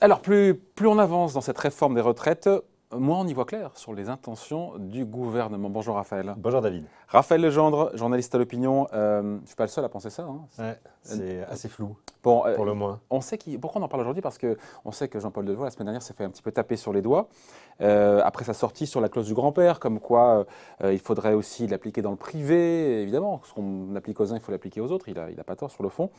Alors plus, plus on avance dans cette réforme des retraites, moins on y voit clair sur les intentions du gouvernement. Bonjour Raphaël. Bonjour David. Raphaël Legendre, journaliste à l'opinion. Euh, je ne suis pas le seul à penser ça. Hein. C'est euh, assez flou. Bon, euh, pour le moins. On sait pourquoi on en parle aujourd'hui Parce que on sait que Jean-Paul Delevoye, la semaine dernière, s'est fait un petit peu taper sur les doigts euh, après sa sortie sur la clause du grand-père, comme quoi il faudrait aussi l'appliquer dans le privé, évidemment. Ce qu'on applique aux uns, il faut l'appliquer aux autres. Il n'a il a pas tort sur le fond.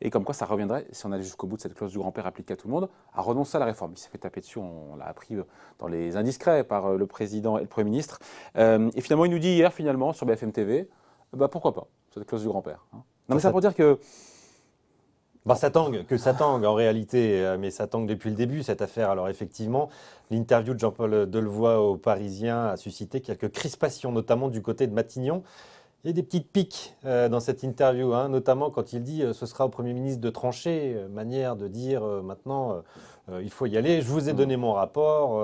Et comme quoi ça reviendrait, si on allait jusqu'au bout de cette clause du grand-père appliquée à tout le monde, à renoncer à la réforme. Il s'est fait taper dessus, on, l'a appris dans les indiscrets par le président et le Premier ministre. et finalement, il nous dit hier, finalement, sur BFM TV, bah, pourquoi pas, cette clause du grand-père. Hein. Non, mais ça pour dire que bah, ça tangue, que ça tangue en réalité, euh, mais ça tangue depuis le début, cette affaire. Alors effectivement, l'interview de Jean-Paul Delevoye au Parisiens a suscité quelques crispations, notamment du côté de Matignon. Il y a des petites piques euh, dans cette interview, hein, notamment quand il dit euh, ce sera au Premier ministre de trancher, manière de dire maintenant il faut y aller, je vous ai mm. donné mon rapport,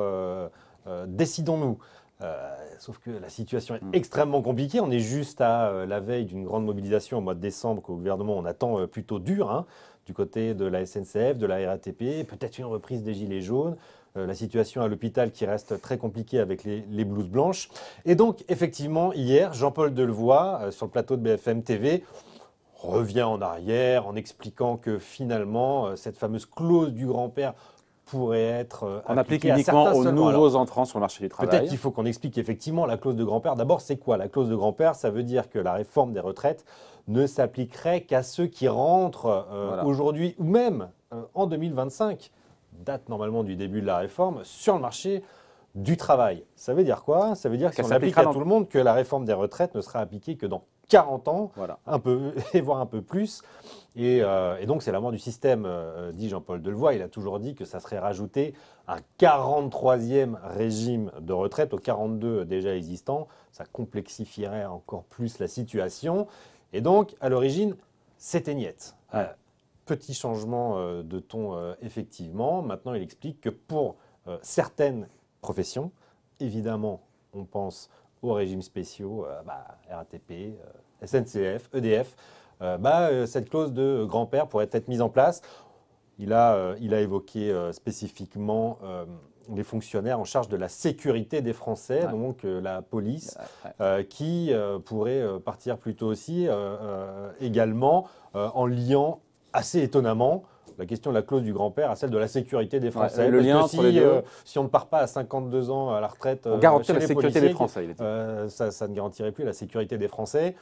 décidons-nous. Euh, sauf que la situation est hmm. extrêmement compliquée. On est juste à euh, la veille d'une grande mobilisation au mois de décembre qu'au gouvernement on attend euh, plutôt dur, hein, du côté de la SNCF, de la RATP, peut-être une reprise des Gilets jaunes. La situation à l'hôpital qui reste très compliquée avec les, les, blouses blanches. Et donc, effectivement, hier, Jean-Paul Delevoye, sur le plateau de BFM TV, revient en arrière en expliquant que finalement, cette fameuse clause du grand-père pourrait être euh, on applique uniquement aux nouveaux entrants sur le marché du travail. Peut-être qu'il faut qu'on explique effectivement la clause de grand-père. D'abord, c'est quoi la clause de grand-père Ça veut dire que la réforme des retraites ne s'appliquerait qu'à ceux qui rentrent euh, aujourd'hui ou même euh, en 2025, date normalement du début de la réforme, sur le marché du travail. Ça veut dire quoi Ça veut dire qu'on si applique à tout le monde que la réforme des retraites ne sera appliquée que dans 40 ans, voilà. un peu, et voire un peu plus. Euh, et, donc, c'est la mort du système, euh, dit Jean-Paul Delevoye. Il a toujours dit que ça serait rajouté un 43e régime de retraite aux 42 déjà existants. Ça complexifierait encore plus la situation. Et donc, à l'origine, c'était niette. Euh, petit changement de ton, effectivement. Maintenant, il explique que pour certaines professions, évidemment, on pense aux régimes spéciaux, bah, RATP, SNCF, EDF, euh, bah, euh, cette clause de grand-père pourrait être mise en place. Il a, euh, évoqué spécifiquement les fonctionnaires en charge de la sécurité des Français, donc la police, qui pourrait partir plutôt aussi, également en liant assez étonnamment la question de la clause du grand-père à celle de la sécurité des Français. le lien entre si, euh, si on ne part pas à 52 ans à la retraite, on euh, garantit la sécurité des Français. Euh, ça, ne garantirait plus la sécurité des Français.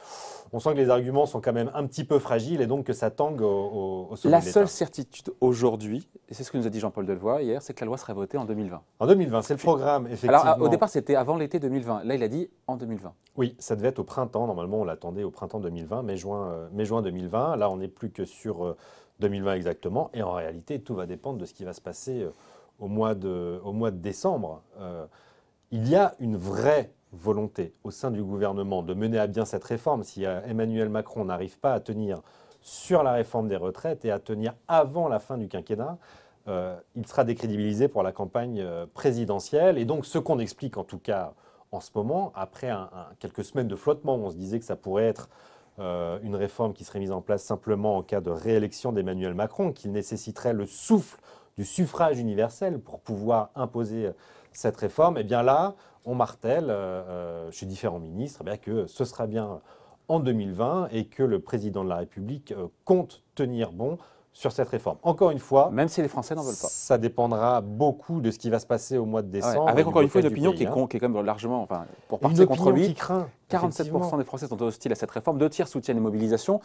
On sent que les arguments sont quand même un petit peu fragiles et donc que ça tangue au, au, La seule certitude aujourd'hui, et c'est ce que nous a dit Jean-Paul Delevoye hier, c'est que la loi serait votée en 2020. En 2020, c'est le programme, ah, effectivement. Alors au départ, c'était avant l'été 2020. Là, il a dit en 2020. Oui, ça devait être au printemps. Normalement, on l'attendait au printemps 2020, mai-juin mai -juin 2020. Là, on n'est plus que sur 2020 exactement. Et en réalité, tout va dépendre de ce qui va se passer euh, au mois de, au mois de décembre. Euh, il y a une vraie volonté au sein du gouvernement de mener à bien cette réforme. Si euh, Emmanuel Macron n'arrive pas à tenir sur la réforme des retraites et à tenir avant la fin du quinquennat, il sera décrédibilisé pour la campagne présidentielle. Et donc, ce qu'on explique en tout cas en ce moment, après quelques semaines de flottement, on se disait que ça pourrait être euh, une réforme qui serait mise en place simplement en cas de réélection d'Emmanuel Macron, qu'il nécessiterait le souffle du suffrage universel pour pouvoir imposer euh, cette réforme, et eh bien là, on martèle euh, chez différents ministres eh que ce sera bien en 2020 et que le président de la République compte tenir bon sur cette réforme. Encore une fois. Même si les Français n'en veulent pas. Ça dépendra beaucoup de ce qui va se passer au mois de ah décembre. avec encore une fois une opinion qui, est, hein. qui, est quand même largement, enfin, pour partie contre lui. Qui craint, 47% des Français sont hostiles à cette réforme. Deux tiers soutiennent les mobilisations.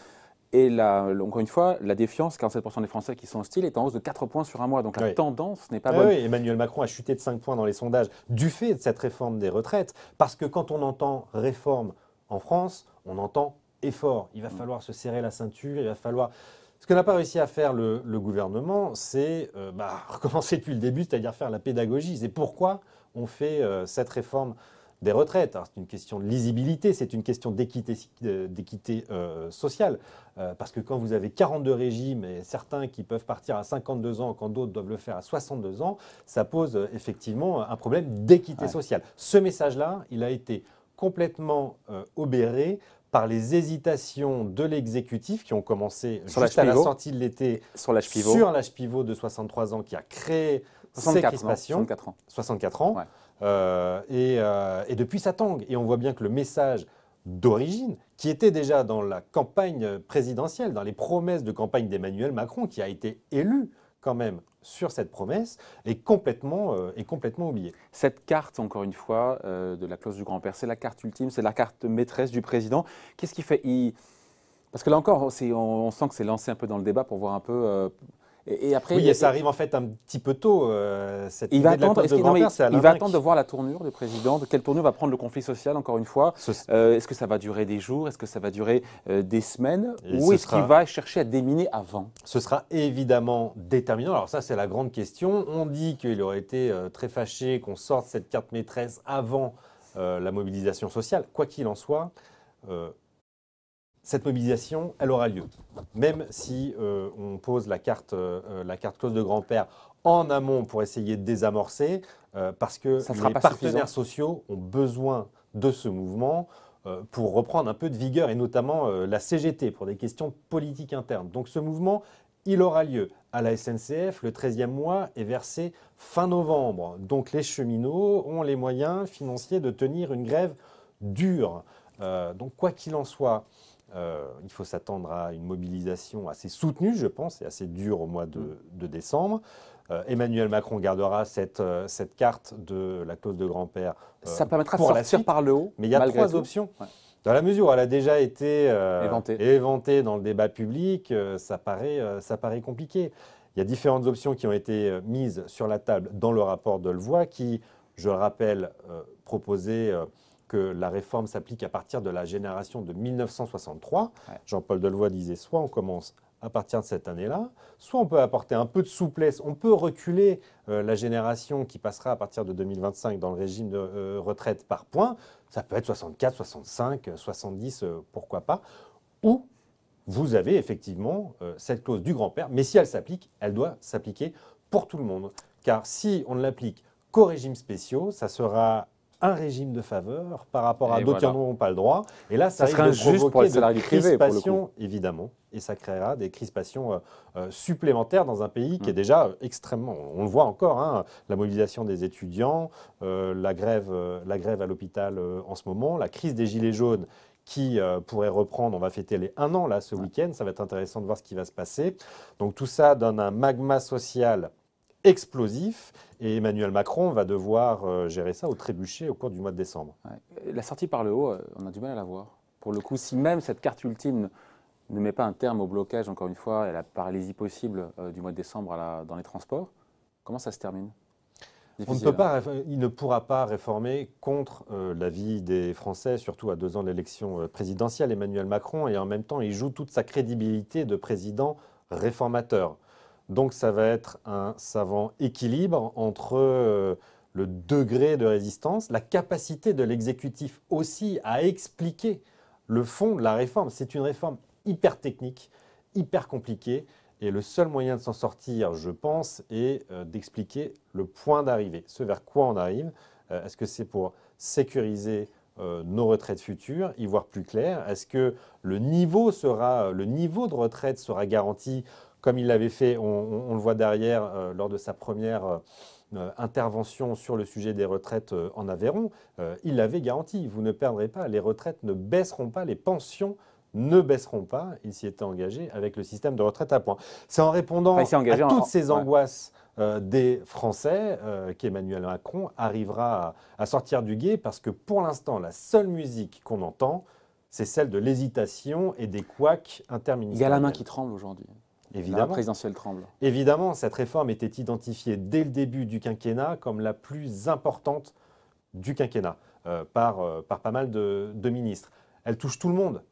Et là, encore une fois, la défiance, 47% des Français qui sont hostiles, est en hausse de 4 points sur un mois. Donc la tendance n'est pas eh bonne. Oui, Emmanuel Macron a chuté de 5 points dans les sondages du fait de cette réforme des retraites. Parce que quand on entend réforme en France, on entend effort. Il va mm. falloir se serrer la ceinture, il va falloir ce que n'a pas réussi à faire le, gouvernement, c'est euh, bah, recommencer depuis le début, c'est-à-dire faire la pédagogie. C'est pourquoi on fait euh, cette réforme des retraites. C'est une question de lisibilité, c'est une question d'équité, euh, sociale. parce que quand vous avez 42 régimes et certains qui peuvent partir à 52 ans, quand d'autres doivent le faire à 62 ans, ça pose effectivement un problème d'équité sociale. Ce message-là, il a été complètement obéré par les hésitations de l'exécutif qui ont commencé sur la à la sortie de l'été sur l'âge pivot. de 63 ans qui a créé 64, ces 64 ans. 64 ans. Euh, et, euh, et, depuis ça tangue. Et on voit bien que le message d'origine, qui était déjà dans la campagne présidentielle, dans les promesses de campagne d'Emmanuel Macron, qui a été élu, quand même sur cette promesse est complètement, euh, complètement oubliée. Cette carte, encore une fois, euh, de la clause du grand-père, c'est la carte ultime, c'est la carte maîtresse du président. Qu'est-ce qu'il fait Parce que là encore, on, sent que c'est lancé un peu dans le débat pour voir un peu euh, après, oui, et ça arrive en fait un petit peu tôt. Euh, cette il va attendre, de il, va attendre de voir la tournure du président, de quelle tournure va prendre le conflit social, encore une fois. Euh, est-ce que ça va durer des jours Est-ce que ça va durer euh, des semaines Ou est-ce qu'il va chercher à déminer avant Ce sera évidemment déterminant. Alors ça, c'est la grande question. On dit qu'il aurait été très fâché qu'on sorte cette carte maîtresse avant la mobilisation sociale. Quoi qu'il en soit, cette mobilisation, elle aura lieu. Même si euh, on pose la carte, euh, la carte close de grand-père en amont pour essayer de désamorcer, euh, parce que les partenaires sociaux ont besoin de ce mouvement pour reprendre un peu de vigueur, et notamment la CGT, pour des questions politiques internes. Donc ce mouvement, il aura lieu à la SNCF, le 13e mois et versé fin novembre. Donc les cheminots ont les moyens financiers de tenir une grève dure. donc quoi qu'il en soit, euh, il faut s'attendre à une mobilisation assez soutenue, je pense, et assez dure au mois de, mm. décembre. Euh, Emmanuel Macron gardera euh, cette, carte de la clause de grand-père. Ça permettra de sortir par le haut. Mais il y a trois options. Dans la mesure où elle a déjà été éventée. dans le débat public, ça, paraît, compliqué. Il y a différentes options qui ont été mises sur la table dans le rapport de Levoix qui, je le rappelle, proposait que la réforme s'applique à partir de la génération de 1963. Jean-Paul Delevoye disait soit on commence à partir de cette année-là, soit on peut apporter un peu de souplesse, on peut reculer euh, la génération qui passera à partir de 2025 dans le régime de euh, retraite par point, ça peut être 64, 65, 70, pourquoi pas, ou vous avez effectivement euh, cette clause du grand-père, mais si elle s'applique, elle doit s'appliquer pour tout le monde, car si on ne l'applique qu'aux régimes spéciaux, ça sera un régime de faveur par rapport à d'autres qui n'ont pas le droit. Et là, ça, risque serait injuste pour les salariés évidemment. Et ça créera des crispations euh, euh, supplémentaires dans un pays qui est mm. déjà extrêmement. On le voit encore, hein, la mobilisation des étudiants, euh, la, grève, la grève à l'hôpital en ce moment, la crise des Gilets jaunes qui pourrait reprendre. On va fêter les un an là ce week-end. Ça va être intéressant de voir ce qui va se passer. Donc tout ça donne un magma social explosif. Et Emmanuel Macron va devoir euh, gérer ça au trébuchet au cours du mois de décembre. La sortie par le haut, euh, on a du mal à la voir. Pour le coup, si même cette carte ultime ne met pas un terme au blocage, encore une fois, et à la paralysie possible euh, du mois de décembre dans les transports, comment ça se termine hein. il ne pourra pas réformer contre l'avis des Français, surtout à deux ans de l'élection présidentielle, Emmanuel Macron, et en même temps, il joue toute sa crédibilité de président réformateur. Donc ça va être un savant équilibre entre euh, le degré de résistance, la capacité de l'exécutif aussi à expliquer le fond de la réforme. C'est une réforme hyper technique, hyper compliquée, et le seul moyen de s'en sortir, je pense, est euh, d'expliquer le point d'arrivée, ce vers quoi on arrive. Euh, est-ce que c'est pour sécuriser nos retraites futures, y voir plus clair Est-ce que le niveau, le niveau de retraite sera garanti comme il l'avait fait, on, le voit derrière, euh, lors de sa première euh, euh, intervention sur le sujet des retraites en Aveyron, il l'avait garanti, vous ne perdrez pas, les retraites ne baisseront pas, les pensions ne baisseront pas, il s'y était engagé avec le système de retraite à points. C'est en répondant à toutes ces angoisses des Français qu'Emmanuel Macron arrivera à, sortir du guet, parce que pour l'instant, la seule musique qu'on entend, c'est celle de l'hésitation et des couacs interministériels. Il y a la main qui tremble aujourd'hui. Évidemment. La présidentielle tremble. Évidemment, cette réforme était identifiée dès le début du quinquennat comme la plus importante du quinquennat euh, euh, par, pas mal de, ministres. Elle touche tout le monde.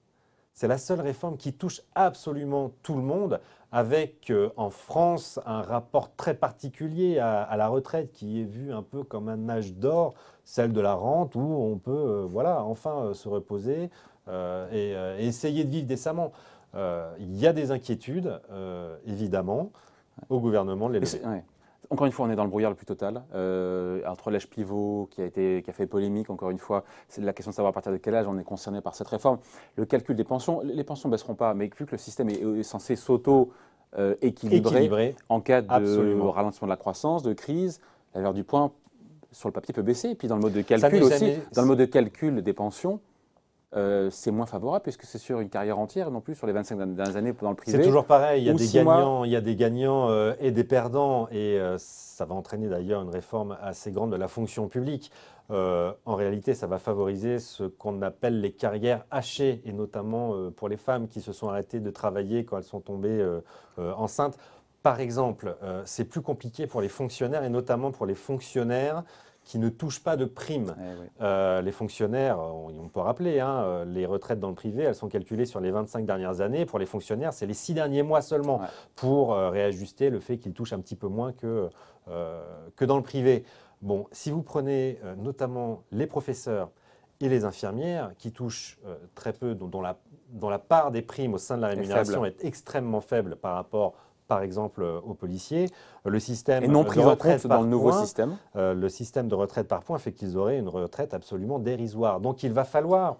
C'est la seule réforme qui touche absolument tout le monde, avec euh, en France un rapport très particulier à, la retraite qui est vu un peu comme un âge d'or, celle de la rente où on peut voilà, enfin se reposer et essayer de vivre décemment. Euh, il y a des inquiétudes, euh, évidemment, au gouvernement de les Encore une fois, on est dans le brouillard le plus total. Euh, entre l'âge pivot qui a, été, qui a fait polémique, encore une fois, c'est la question de savoir à partir de quel âge on est concerné par cette réforme. Le calcul des pensions, les pensions ne baisseront pas, mais vu que le système est censé s'auto-équilibrer euh, en cas de ralentissement de la croissance, de crise, la valeur du point sur le papier peut baisser. Et puis dans le mode de calcul aussi, dans le mode de calcul des pensions, euh, c'est moins favorable puisque c'est sur une carrière entière, non plus sur les 25 dernières années dans le privé. C'est toujours pareil, il y a, des gagnants, il y a des gagnants euh, et des perdants, et euh, ça va entraîner d'ailleurs une réforme assez grande de la fonction publique. en réalité, ça va favoriser ce qu'on appelle les carrières hachées, et notamment pour les femmes qui se sont arrêtées de travailler quand elles sont tombées enceintes. Par exemple, c'est plus compliqué pour les fonctionnaires, et notamment pour les fonctionnaires qui ne touchent pas de primes. Eh euh, les fonctionnaires, on, peut rappeler, hein, euh, les retraites dans le privé, elles sont calculées sur les 25 dernières années. Pour les fonctionnaires, c'est les 6 derniers mois seulement pour euh, réajuster le fait qu'ils touchent un petit peu moins que, que dans le privé. Bon, si vous prenez notamment les professeurs, et les infirmières qui touchent très peu, dont, la, la, part des primes au sein de la rémunération est, est, extrêmement faible par rapport par exemple euh, aux policiers. Euh, le système et non pris dans le nouveau système. Euh, le système de retraite par points fait qu'ils auraient une retraite absolument dérisoire. Donc il va falloir,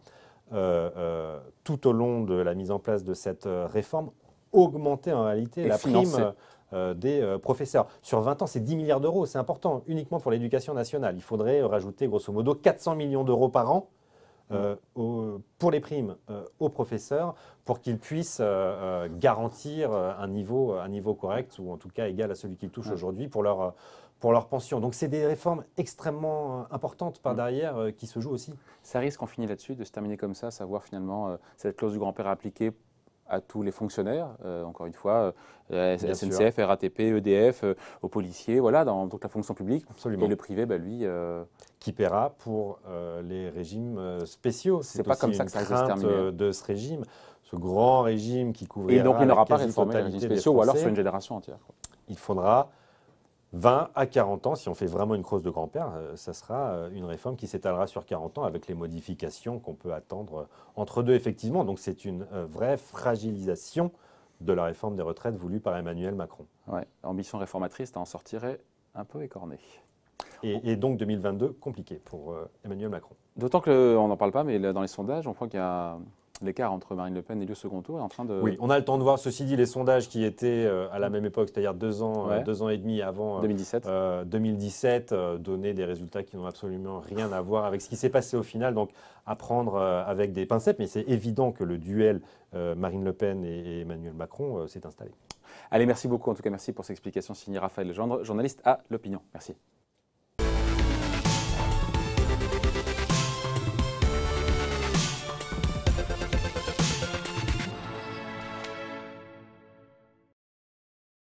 tout au long de la mise en place de cette réforme, augmenter en réalité la prime. des professeurs. Sur 20 ans, c'est 10 milliards d'euros, c'est important, uniquement pour l'éducation nationale. Il faudrait rajouter grosso modo 400 millions d'euros par an euh, pour les primes euh, aux professeurs pour qu'ils puissent euh, garantir un niveau, un niveau correct ou en tout cas égal à celui qu'ils touchent aujourd'hui pour leur, pour leur pension. Donc c'est des réformes extrêmement importantes par mm. derrière qui se jouent aussi. Ça risque, on finit là-dessus, de se terminer comme ça, savoir finalement cette clause du grand-père appliquée à tous les fonctionnaires, euh, encore une fois, euh, SNCF, RATP, EDF, euh, aux policiers, voilà, dans toute la fonction publique. Absolument. Et le privé, bah, lui. Qui paiera pour les régimes spéciaux. C'est pas comme ça que ça se termine. de ce régime, ce grand régime qui couvrira. Et donc il n'aura pas réformé les régimes spéciaux, ou alors sur une génération entière. Il faudra 20 à 40 ans, si on fait vraiment une crosse de grand-père, euh, ça sera euh, une réforme qui s'étalera sur 40 ans avec les modifications qu'on peut attendre euh, entre deux, effectivement. Donc c'est une vraie fragilisation de la réforme des retraites voulue par Emmanuel Macron. Oui, ambition réformatrice, en sortirait un peu écorné. Et, et, donc 2022, compliqué pour Emmanuel Macron. D'autant qu'on n'en parle pas, mais dans les sondages, on croit qu'il y a l'écart entre Marine Le Pen et le second tour est en train de. Oui, on a le temps de voir. Ceci dit, les sondages qui étaient euh, à la mm. même époque, c'est-à-dire deux ans, euh, deux ans et demi avant 2017, euh, donner donnaient des résultats qui n'ont absolument rien à voir avec ce qui s'est passé au final. Donc, à prendre avec des pincettes. Mais c'est évident que le duel Marine Le Pen et, Emmanuel Macron s'est installé. Allez, merci beaucoup. En tout cas, merci pour cette explication. Signé Raphaël Gendre, journaliste à L'Opinion. Merci.